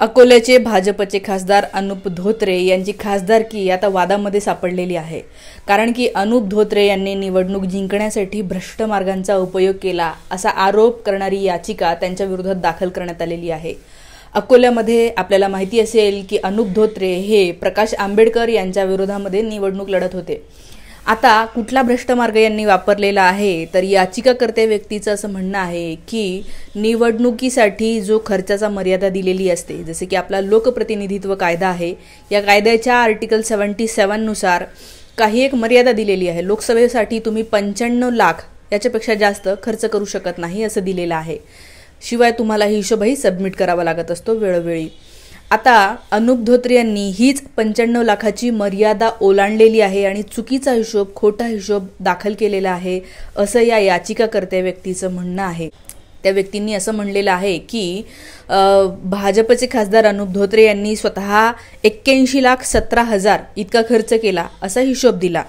अकोल्याचे भाजपचे खासदार अनुप धोत्रे यांची खासदारकी आता वादामध्ये सापडलेली आहे कारण की अनुप धोत्रे यांनी निवडणूक जिंकण्यासाठी भ्रष्ट मार्गांचा उपयोग केला असा आरोप करणारी याचिका त्यांच्या विरोधात दाखल करण्यात आलेली आहे अकोल्यामध्ये आपल्याला माहिती असेल की अनुप धोत्रे हे प्रकाश आंबेडकर यांच्या विरोधामध्ये निवडणूक लढत होते आता कुठला भ्रष्टमार्ग यांनी वापरलेला आहे तर याचिकाकर्त्या व्यक्तीचं असं म्हणणं आहे की निवडणुकीसाठी जो खर्चाचा मर्यादा दिलेली असते जसे की आपला लोकप्रतिनिधित्व कायदा आहे या कायद्याच्या आर्टिकल सेवन्टी सेवननुसार काही एक मर्यादा दिलेली आहे लोकसभेसाठी तुम्ही पंच्याण्णव लाख याच्यापेक्षा जास्त खर्च करू शकत नाही असं दिलेलं आहे शिवाय तुम्हाला हिशोबही सबमिट करावा लागत असतो वेळोवेळी आता अनुप धोत्रे यांनी हीच पंच्याण्णव लाखाची मर्यादा ओलांडलेली आहे आणि चुकीचा हिशोब खोटा हिशोब दाखल केलेला आहे असं या याचिकाकर्त्या व्यक्तीचं म्हणणं आहे त्या व्यक्तींनी असं म्हणलेलं आहे की भाजपचे खासदार अनुप धोत्रे यांनी स्वतः एक्क्याऐंशी लाख सतरा हजार इतका खर्च केला असा हिशोब दिला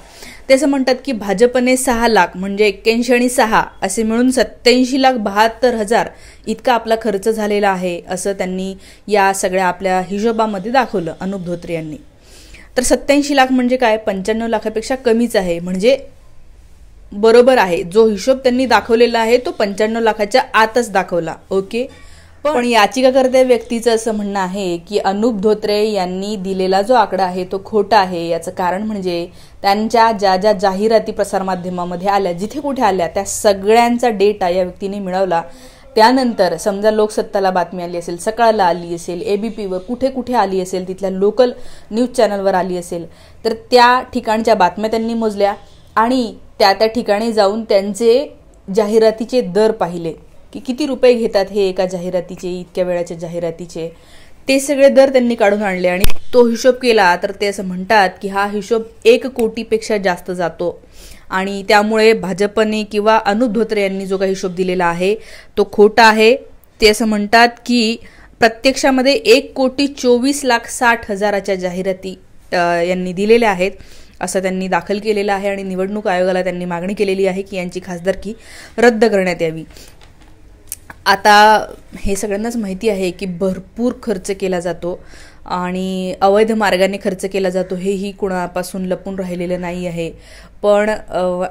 ते असं म्हणतात की भाजपने सहा लाख म्हणजे एक्क्याऐंशी आणि सहा असे मिळून सत्याऐंशी लाख बहात्तर हजार इतका आपला खर्च झालेला आहे असं त्यांनी या सगळ्या आपल्या हिशोबामध्ये दाखवलं अनुप धोत्रे यांनी तर सत्याऐंशी लाख म्हणजे काय पंच्याण्णव लाखापेक्षा कमीच आहे म्हणजे बरोबर आहे जो हिशोब त्यांनी दाखवलेला आहे तो पंच्याण्णव लाखाच्या आतच दाखवला ओके पण याचिकाकर्त्या व्यक्तीचं असं म्हणणं आहे की अनुप धोत्रे यांनी दिलेला जो आकडा आहे तो खोटा आहे याचं कारण म्हणजे त्यांच्या ज्या ज्या जाहिराती प्रसारमाध्यमामध्ये आल्या जिथे कुठे आल्या त्या सगळ्यांचा डेटा या व्यक्तीने मिळवला त्यानंतर समजा लोकसत्ताला बातमी आली असेल सकाळला आली असेल एबीपीवर कुठे कुठे आली असेल तिथल्या लोकल न्यूज चॅनलवर आली असेल तर त्या ठिकाणच्या बातम्या त्यांनी मोजल्या आणि त्या त्या ठिकाणी जाऊन त्यांचे जाहिरातीचे दर पाहिले की किती रुपये घेतात हे एका जाहिरातीचे इतक्या वेळाच्या जाहिरातीचे ते सगळे दर त्यांनी काढून आणले आणि तो हिशोब केला तर ते असं म्हणतात की हा हिशोब एक कोटीपेक्षा जास्त जातो आणि त्यामुळे भाजपने किंवा अनुप धोत्रे यांनी जो काही हिशोब दिलेला आहे तो खोटा आहे ते असं म्हणतात की प्रत्यक्षामध्ये एक कोटी चोवीस लाख साठ हजाराच्या जाहिराती यांनी दिलेल्या आहेत असं त्यांनी दाखल केलेलं आहे आणि निवडणूक आयोगाला त्यांनी मागणी केलेली आहे की यांची खासदारकी रद्द करण्यात यावी आता हे सगळ्यांनाच माहिती आहे की भरपूर खर्च केला जातो आणि अवैध मार्गाने खर्च केला जातो हेही कुणापासून लपून राहिलेलं नाही आहे पण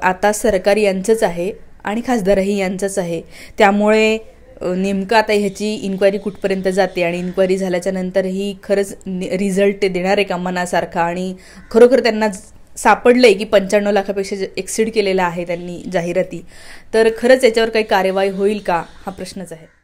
आता सरकार यांचंच आहे आणि खासदारही यांचंच आहे त्यामुळे नेमकं आता ह्याची इन्क्वायरी कुठपर्यंत जाते आणि इन्क्वायरी झाल्याच्या नंतर खरंच रिझल्ट देणार आहे का मनासारखा आणि खरोखर त्यांना सापडलं की पंच्याण्णव लाखापेक्षा एक्सिड केलेला आहे त्यांनी जाहिराती तर खरंच याच्यावर काही कार्यवाही होईल का हा प्रश्नच आहे